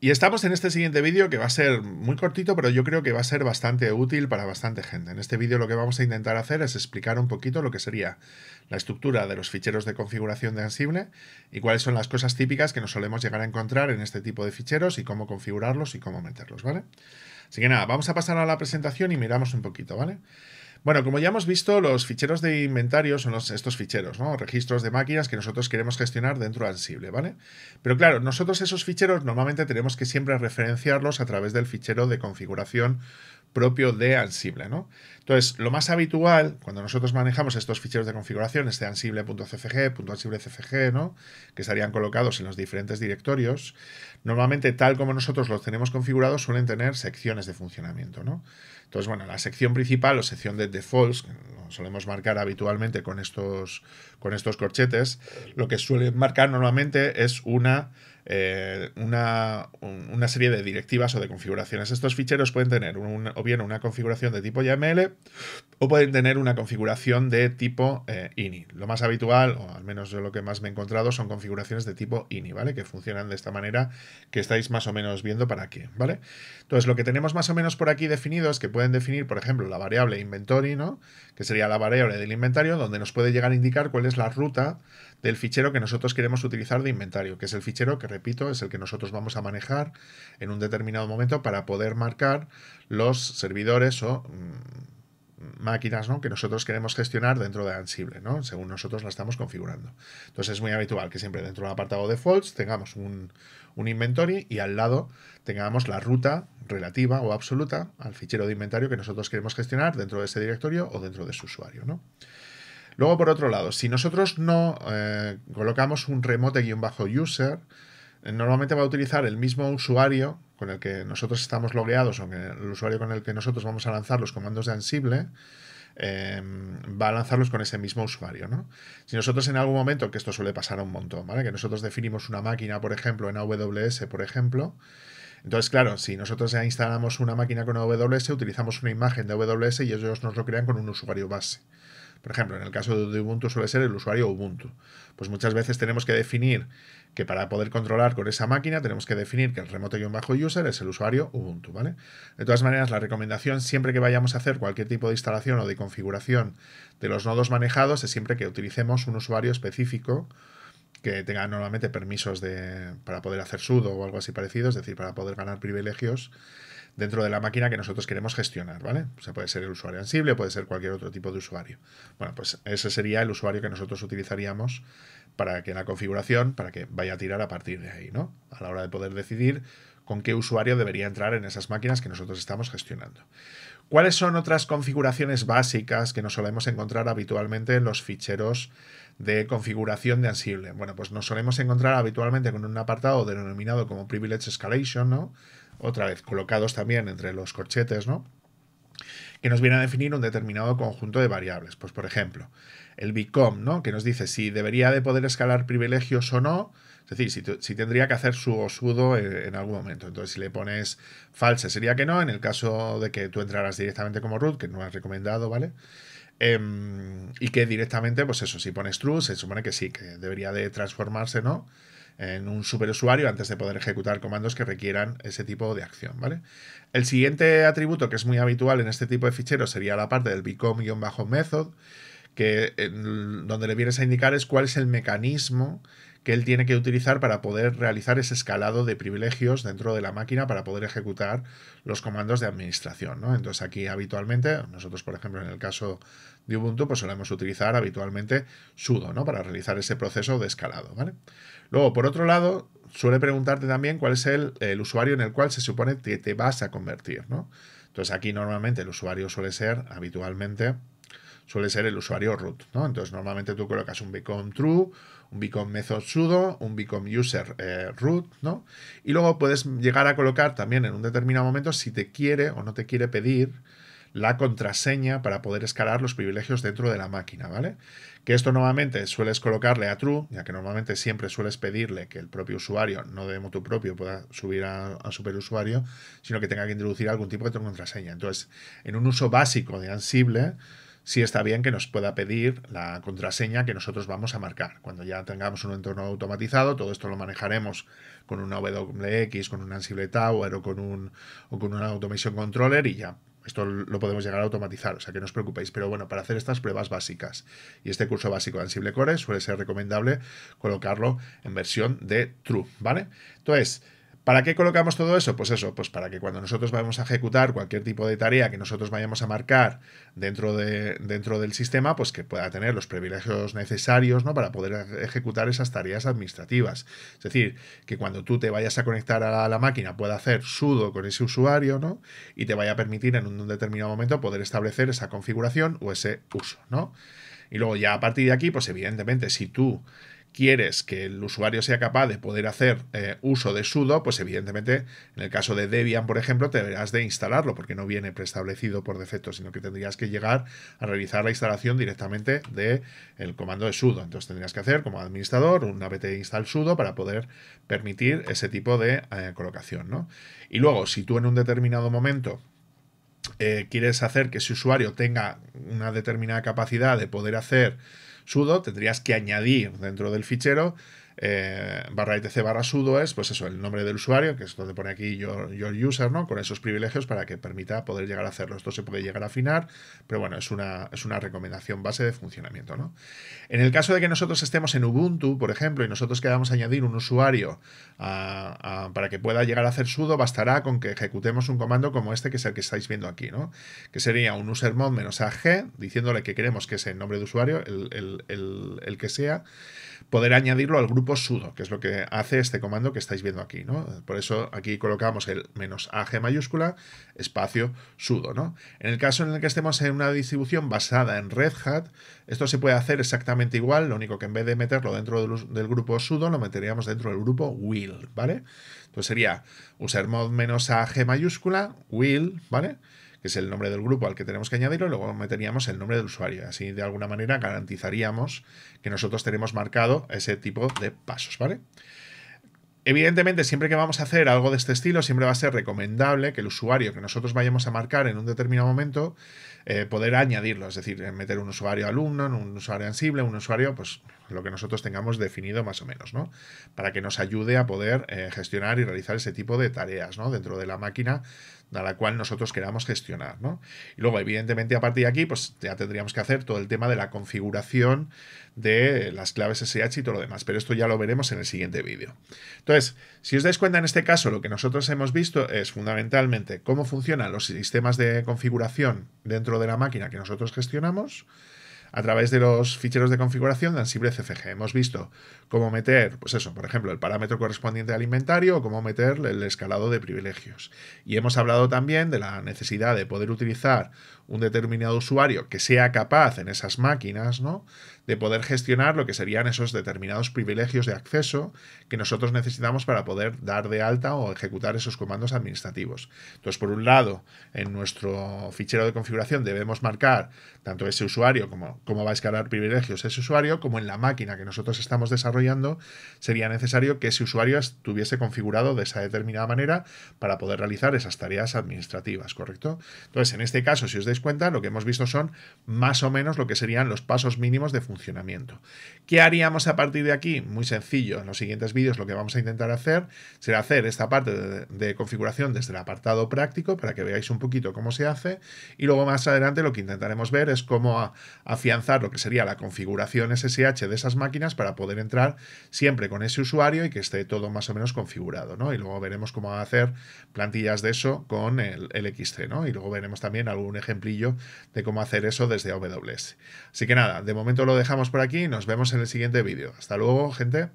Y estamos en este siguiente vídeo que va a ser muy cortito, pero yo creo que va a ser bastante útil para bastante gente. En este vídeo lo que vamos a intentar hacer es explicar un poquito lo que sería la estructura de los ficheros de configuración de Ansible y cuáles son las cosas típicas que nos solemos llegar a encontrar en este tipo de ficheros y cómo configurarlos y cómo meterlos, ¿vale? Así que nada, vamos a pasar a la presentación y miramos un poquito, ¿vale? Bueno, como ya hemos visto, los ficheros de inventario son estos ficheros, ¿no? Registros de máquinas que nosotros queremos gestionar dentro de Ansible, ¿vale? Pero claro, nosotros esos ficheros normalmente tenemos que siempre referenciarlos a través del fichero de configuración propio de Ansible, ¿no? Entonces, lo más habitual, cuando nosotros manejamos estos ficheros de configuración, este ansible.cfg, .ansible.cfg, ¿no? Que estarían colocados en los diferentes directorios, normalmente, tal como nosotros los tenemos configurados, suelen tener secciones de funcionamiento, ¿no? Entonces, bueno, la sección principal o sección de defaults, que solemos marcar habitualmente con estos, con estos corchetes, lo que suele marcar normalmente es una eh, una, serie de directivas o de configuraciones. Estos ficheros pueden tener o bien una configuración de tipo YAML o pueden tener una configuración de tipo eh, INI. Lo más habitual, o al menos yo lo que más me he encontrado, son configuraciones de tipo INI, ¿vale? Que funcionan de esta manera que estáis más o menos viendo para aquí, ¿vale? Entonces, lo que tenemos más o menos por aquí definido es que pueden definir, por ejemplo, la variable inventory, ¿no? Que sería la variable del inventario, donde nos puede llegar a indicar cuál es la ruta del fichero que nosotros queremos utilizar de inventario, que es el fichero que repito, es el que nosotros vamos a manejar en un determinado momento para poder marcar los servidores o mm, máquinas ¿no? que nosotros queremos gestionar dentro de Ansible, ¿no? según nosotros la estamos configurando. Entonces es muy habitual que siempre dentro del apartado defaults tengamos un, inventory y al lado tengamos la ruta relativa o absoluta al fichero de inventario que nosotros queremos gestionar dentro de ese directorio o dentro de su usuario. ¿no? Luego, por otro lado, si nosotros no eh, colocamos un remote-user, eh, normalmente va a utilizar el mismo usuario con el que nosotros estamos logueados o el usuario con el que nosotros vamos a lanzar los comandos de Ansible. Em, va a lanzarlos con ese mismo usuario. Si nosotros en algún momento, que esto suele pasar a un montón, ¿vale? que nosotros definimos una máquina, por ejemplo, en AWS, por ejemplo, entonces, claro, si nosotros ya instalamos una máquina con AWS, utilizamos una imagen de AWS y ellos nos lo crean con un usuario base. Por ejemplo, en el caso de Ubuntu suele ser el usuario Ubuntu. Pues muchas veces tenemos que definir que para poder controlar con esa máquina tenemos que definir que el remoto-user es el usuario Ubuntu, ¿vale? De todas maneras, la recomendación siempre que vayamos a hacer cualquier tipo de instalación o de configuración de los nodos manejados es siempre que utilicemos un usuario específico que tenga normalmente permisos de, para poder hacer sudo o algo así parecido, es decir, para poder ganar privilegios dentro de la máquina que nosotros queremos gestionar, ¿vale? O sea, puede ser el usuario Ansible, puede ser cualquier otro tipo de usuario. Bueno, pues ese sería el usuario que nosotros utilizaríamos para que la configuración, para que vaya a tirar a partir de ahí, ¿no? A la hora de poder decidir con qué usuario debería entrar en esas máquinas que nosotros estamos gestionando. ¿Cuáles son otras configuraciones básicas que nos solemos encontrar habitualmente en los ficheros de configuración de Ansible? Bueno, pues nos solemos encontrar habitualmente con un apartado denominado como Privilege Escalation, ¿no? otra vez, colocados también entre los corchetes, ¿no? que nos viene a definir un determinado conjunto de variables. Pues, por ejemplo, el BICOM, ¿no? que nos dice si debería de poder escalar privilegios o no, es decir, si, tendría que hacer su o sudo eh, en, algún momento. Entonces, si le pones false, sería que no, en el caso de que tú entraras directamente como root, que no has recomendado, ¿vale? Em, y que directamente, pues eso, si pones true, se supone que sí, que debería de transformarse, ¿no? en un superusuario antes de poder ejecutar comandos que requieran ese tipo de acción, ¿vale? El siguiente atributo que es muy habitual en este tipo de ficheros sería la parte del become-method, que donde le vienes a indicar es cuál es el mecanismo que él tiene que utilizar para poder realizar ese escalado de privilegios dentro de la máquina para poder ejecutar los comandos de administración. ¿no? Entonces aquí habitualmente, nosotros por ejemplo en el caso de Ubuntu, pues solemos utilizar habitualmente sudo ¿no? para realizar ese proceso de escalado. ¿vale? Luego, por otro lado, suele preguntarte también cuál es el, usuario en el cual se supone que te vas a convertir. ¿no? Entonces aquí normalmente el usuario suele ser habitualmente suele ser el usuario root, ¿no? Entonces normalmente tú colocas un beacon true, un beacon method sudo, un beacon user eh, root, ¿no? Y luego puedes llegar a colocar también en un determinado momento si te quiere o no te quiere pedir la contraseña para poder escalar los privilegios dentro de la máquina, ¿vale? Que esto normalmente sueles colocarle a true, ya que normalmente siempre sueles pedirle que el propio usuario, no de tu propio, pueda subir a, a, superusuario, sino que tenga que introducir algún tipo de contraseña. Entonces, en un uso básico de Ansible, si está bien que nos pueda pedir la contraseña que nosotros vamos a marcar. Cuando ya tengamos un entorno automatizado, todo esto lo manejaremos con una WX, con un Ansible Tower o con un o con una Automation Controller y ya esto lo podemos llegar a automatizar, o sea que no os preocupéis. Pero bueno, para hacer estas pruebas básicas y este curso básico de Ansible Core suele ser recomendable colocarlo en versión de true, ¿vale? Entonces, ¿Para qué colocamos todo eso? Pues eso, pues para que cuando nosotros vamos a ejecutar cualquier tipo de tarea que nosotros vayamos a marcar dentro, de, dentro del sistema, pues que pueda tener los privilegios necesarios ¿no? para poder ejecutar esas tareas administrativas. Es decir, que cuando tú te vayas a conectar a la, máquina pueda hacer sudo con ese usuario ¿no? y te vaya a permitir en un determinado momento poder establecer esa configuración o ese uso. ¿no? Y luego ya a partir de aquí, pues evidentemente, si tú quieres que el usuario sea capaz de poder hacer eh, uso de sudo, pues evidentemente en el caso de Debian, por ejemplo, te deberás de instalarlo porque no viene preestablecido por defecto, sino que tendrías que llegar a realizar la instalación directamente del el comando de sudo. Entonces tendrías que hacer como administrador un apt install sudo para poder permitir ese tipo de eh, colocación. ¿no? Y luego, si tú en un determinado momento eh, quieres hacer que ese usuario tenga una determinada capacidad de poder hacer sudo, tendrías que añadir dentro del fichero eh, barra etc barra sudo es, pues eso, el nombre del usuario, que es donde pone aquí your, user, ¿no? Con esos privilegios para que permita poder llegar a hacerlo. Esto se puede llegar a afinar, pero bueno, es una, es una recomendación base de funcionamiento, ¿no? En el caso de que nosotros estemos en Ubuntu, por ejemplo, y nosotros queramos añadir un usuario ah, ah, para que pueda llegar a hacer sudo, bastará con que ejecutemos un comando como este, que es el que estáis viendo aquí, ¿no? Que sería un usermod menos AG, diciéndole que queremos que ese nombre de usuario, el que sea, poder añadirlo al grupo sudo, que es lo que hace este comando que estáis viendo aquí, ¿no? Por eso aquí colocamos el menos AG mayúscula, espacio sudo, ¿no? En el caso en el que estemos en una distribución basada en Red Hat, esto se puede hacer exactamente igual, lo único que en vez de meterlo dentro del, grupo sudo, lo meteríamos dentro del grupo will, ¿vale? Entonces sería usar mod menos AG mayúscula, will, ¿vale? que es el nombre del grupo al que tenemos que añadirlo, luego meteríamos el nombre del usuario. Así de alguna manera garantizaríamos que nosotros tenemos marcado ese tipo de pasos, ¿vale? Evidentemente, siempre que vamos a hacer algo de este estilo, siempre va a ser recomendable que el usuario que nosotros vayamos a marcar en un determinado momento, eh, poder añadirlo, es decir, eh, meter un usuario alumno, un usuario ansible, un usuario, pues lo que nosotros tengamos definido más o menos, ¿no? Para que nos ayude a poder eh, gestionar y realizar ese tipo de tareas, ¿no? Dentro de la máquina la cual nosotros queramos gestionar. ¿no? Y luego, evidentemente, a partir de aquí, pues ya tendríamos que hacer todo el tema de la configuración de las claves SH y todo lo demás, pero esto ya lo veremos en el siguiente vídeo. Entonces, si os dais cuenta, en este caso lo que nosotros hemos visto es fundamentalmente cómo funcionan los sistemas de configuración dentro de la máquina que nosotros gestionamos, a través de los ficheros de configuración de Ansible CFG. Hemos visto cómo meter, pues eso, por ejemplo, el parámetro correspondiente al inventario o cómo meter el escalado de privilegios. Y hemos hablado también de la necesidad de poder utilizar un determinado usuario que sea capaz en esas máquinas, ¿no? De poder gestionar lo que serían esos determinados privilegios de acceso que nosotros necesitamos para poder dar de alta o ejecutar esos comandos administrativos. Entonces, por un lado, en nuestro fichero de configuración debemos marcar tanto ese usuario como cómo va a escalar privilegios ese usuario, como en la máquina que nosotros estamos desarrollando, sería necesario que ese usuario estuviese configurado de esa determinada manera para poder realizar esas tareas administrativas, ¿correcto? Entonces, en este caso, si os dais cuenta, lo que hemos visto son más o menos lo que serían los pasos mínimos de funcionamiento. ¿Qué haríamos a partir de aquí? Muy sencillo, en los siguientes vídeos lo que vamos a intentar hacer será hacer esta parte de, configuración desde el apartado práctico para que veáis un poquito cómo se hace y luego más adelante lo que intentaremos ver es cómo afinar lo que sería la configuración SSH de esas máquinas para poder entrar siempre con ese usuario y que esté todo más o menos configurado, ¿no? Y luego veremos cómo hacer plantillas de eso con el, el XC, ¿no? Y luego veremos también algún ejemplillo de cómo hacer eso desde AWS. Así que nada, de momento lo dejamos por aquí y nos vemos en el siguiente vídeo. Hasta luego, gente.